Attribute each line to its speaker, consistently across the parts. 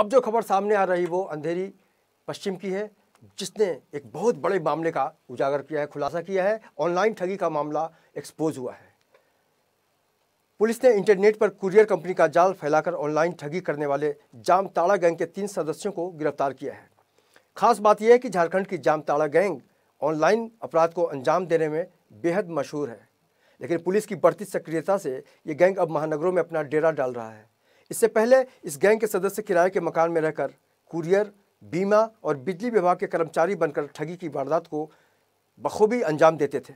Speaker 1: अब जो खबर सामने आ रही वो अंधेरी पश्चिम की है जिसने एक बहुत बड़े मामले का उजागर किया है खुलासा किया है ऑनलाइन ठगी का मामला एक्सपोज हुआ है पुलिस ने इंटरनेट पर कुरियर कंपनी का जाल फैलाकर ऑनलाइन ठगी करने वाले जामताड़ा गैंग के तीन सदस्यों को गिरफ्तार किया है खास बात यह है कि झारखंड की जामताड़ा गैंग ऑनलाइन अपराध को अंजाम देने में बेहद मशहूर है लेकिन पुलिस की बढ़ती सक्रियता से ये गैंग अब महानगरों में अपना डेरा डाल रहा है इससे पहले इस गैंग के सदस्य किराए के मकान में रहकर कुरियर बीमा और बिजली विभाग के कर्मचारी बनकर ठगी की वारदात को बखूबी अंजाम देते थे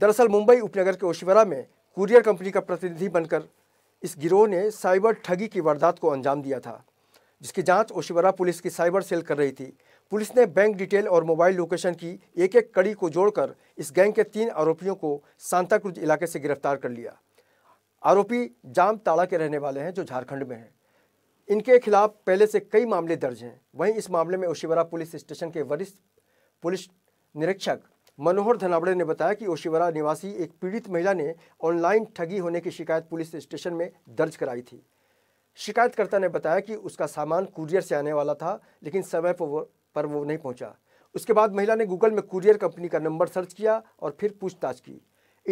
Speaker 1: दरअसल मुंबई उपनगर के ओशिवरा में कुरियर कंपनी का प्रतिनिधि बनकर इस गिरोह ने साइबर ठगी की वारदात को अंजाम दिया था जिसकी जांच ओशिवरा पुलिस की साइबर सेल कर रही थी पुलिस ने बैंक डिटेल और मोबाइल लोकेशन की एक एक कड़ी को जोड़कर इस गैंग के तीन आरोपियों को सांताक्रूज इलाके से गिरफ्तार कर लिया आरोपी जामताड़ा के रहने वाले हैं जो झारखंड में हैं इनके खिलाफ पहले से कई मामले दर्ज हैं वहीं इस मामले में ओशिवरा पुलिस स्टेशन के वरिष्ठ पुलिस निरीक्षक मनोहर धनावड़े ने बताया कि ओशिवरा निवासी एक पीड़ित महिला ने ऑनलाइन ठगी होने की शिकायत पुलिस स्टेशन में दर्ज कराई थी शिकायतकर्ता ने बताया कि उसका सामान कुरियर से आने वाला था लेकिन समय पर वो, नहीं पहुंचा उसके बाद महिला ने गूगल में कुरियर कंपनी का नंबर सर्च किया और फिर पूछताछ की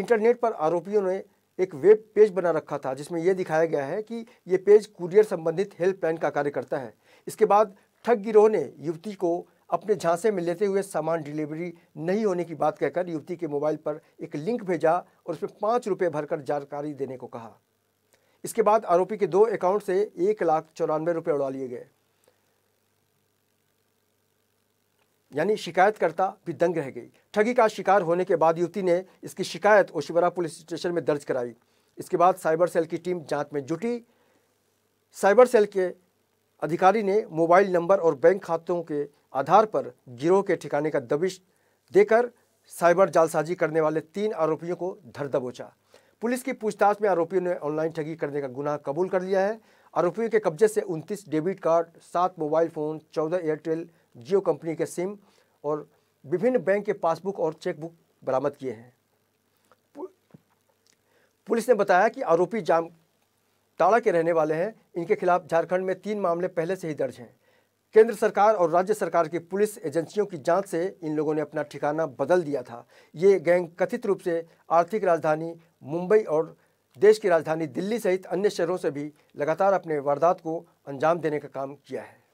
Speaker 1: इंटरनेट पर आरोपियों ने एक वेब पेज बना रखा था जिसमें यह दिखाया गया है कि ये पेज कुरियर संबंधित हेल्पलाइन का कार्य करता है इसके बाद ठग गिरोह ने युवती को अपने झांसे में लेते हुए सामान डिलीवरी नहीं होने की बात कहकर युवती के मोबाइल पर एक लिंक भेजा और उसमें पाँच रुपये भरकर जानकारी देने को कहा इसके बाद आरोपी के दो अकाउंट से एक लाख चौरानवे रुपये उड़ा लिए गए यानी शिकायतकर्ता भी दंग रह गई ठगी का शिकार होने के बाद युवती ने इसकी शिकायत ओशिवरा पुलिस स्टेशन में दर्ज कराई इसके बाद साइबर सेल की टीम जांच में जुटी साइबर सेल के अधिकारी ने मोबाइल नंबर और बैंक खातों के आधार पर गिरोह के ठिकाने का दबिश देकर साइबर जालसाजी करने वाले तीन आरोपियों को धर दबोचा पुलिस की पूछताछ में आरोपियों ने ऑनलाइन ठगी करने का गुनाह कबूल कर लिया है आरोपियों के कब्जे से 29 डेबिट कार्ड सात mobile phone 14 Airtel Jio company के सिम और विभिन्न बैंक के पासबुक और चेकबुक बरामद किए हैं पुलिस ने बताया कि आरोपी जाम ताड़ा के रहने वाले हैं इनके खिलाफ झारखंड में तीन मामले पहले से ही दर्ज हैं केंद्र सरकार और राज्य सरकार की पुलिस एजेंसियों की जांच से इन लोगों ने अपना ठिकाना बदल दिया था ये गैंग कथित रूप से आर्थिक राजधानी मुंबई और देश की राजधानी दिल्ली सहित अन्य शहरों से भी लगातार अपने वारदात को अंजाम देने का काम किया है